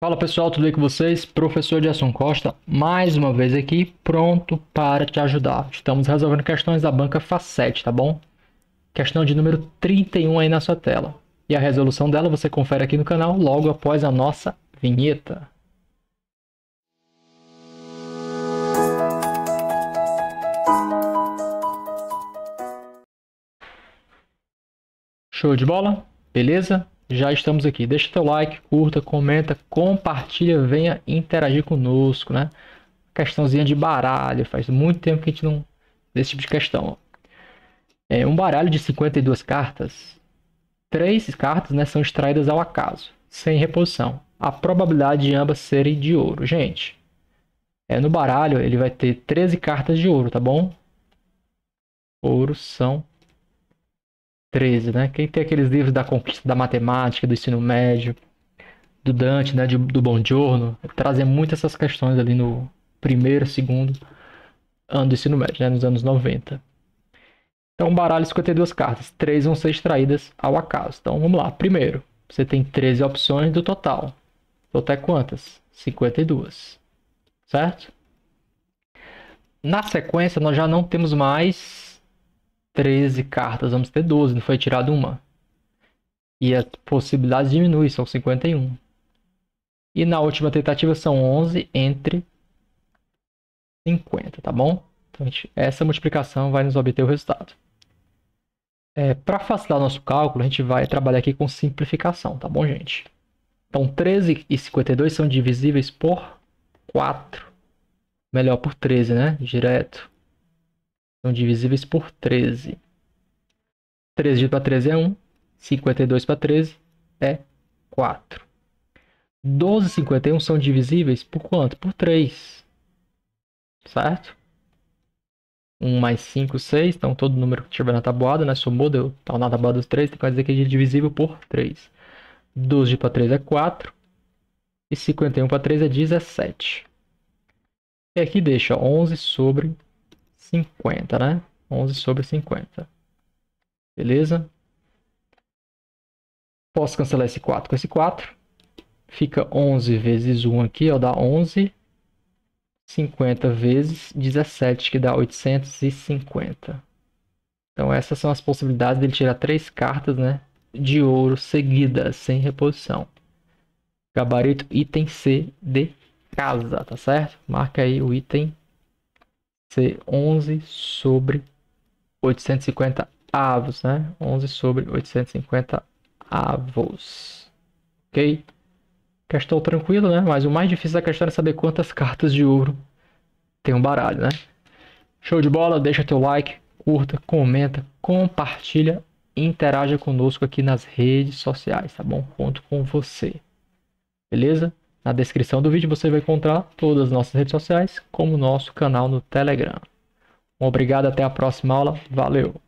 Fala pessoal, tudo bem com vocês? Professor Jason Costa, mais uma vez aqui, pronto para te ajudar. Estamos resolvendo questões da banca Facete, tá bom? Questão de número 31 aí na sua tela. E a resolução dela você confere aqui no canal logo após a nossa vinheta. Show de bola? Beleza? já estamos aqui. Deixa teu like, curta, comenta, compartilha, venha interagir conosco, né? Questãozinha de baralho, faz muito tempo que a gente não desse tipo de questão. É um baralho de 52 cartas. Três cartas, né, são extraídas ao acaso, sem reposição. A probabilidade de ambas serem de ouro, gente. É no baralho, ele vai ter 13 cartas de ouro, tá bom? Ouro são 13, né? Quem tem aqueles livros da conquista da matemática, do ensino médio, do Dante, né? De, do Bongiorno, trazem muito essas questões ali no primeiro, segundo ano do ensino médio, né? Nos anos 90. Então, baralho 52 cartas. Três vão ser extraídas ao acaso. Então, vamos lá. Primeiro, você tem 13 opções do total. Então, até quantas? 52. Certo? Na sequência, nós já não temos mais 13 cartas, vamos ter 12, não foi tirada uma. E a possibilidade diminui, são 51. E na última tentativa são 11 entre 50, tá bom? Então, gente, essa multiplicação vai nos obter o resultado. É, Para facilitar o nosso cálculo, a gente vai trabalhar aqui com simplificação, tá bom, gente? Então, 13 e 52 são divisíveis por 4. Melhor, por 13, né? Direto são divisíveis por 13. 13 para 13 é 1, 52 para 13 é 4. 12 e 51 são divisíveis por quanto? Por 3. Certo? 1 mais 5, 6. Então, todo número que tiver na tabuada, né? Somou, deu. Então, tá na tabuada dos 3, tem que dizer que é divisível por 3. 12 para 3 é 4. E 51 para 3 é 17. E aqui deixa 11 sobre 50, né? 11 sobre 50. Beleza? Posso cancelar esse 4 com esse 4. Fica 11 vezes 1 aqui, ó, dá 11. 50 vezes 17, que dá 850. Então essas são as possibilidades dele tirar três cartas, né? De ouro seguidas, sem reposição. Gabarito item C de casa, tá certo? Marca aí o item ser 11 sobre 850 avos, né? 11 sobre 850 avos. Ok? Questão tranquila, né? Mas o mais difícil da questão é saber quantas cartas de ouro tem um baralho, né? Show de bola, deixa teu like, curta, comenta, compartilha, interaja conosco aqui nas redes sociais, tá bom? Conto com você. Beleza? Na descrição do vídeo você vai encontrar todas as nossas redes sociais, como o nosso canal no Telegram. Um obrigado, até a próxima aula. Valeu!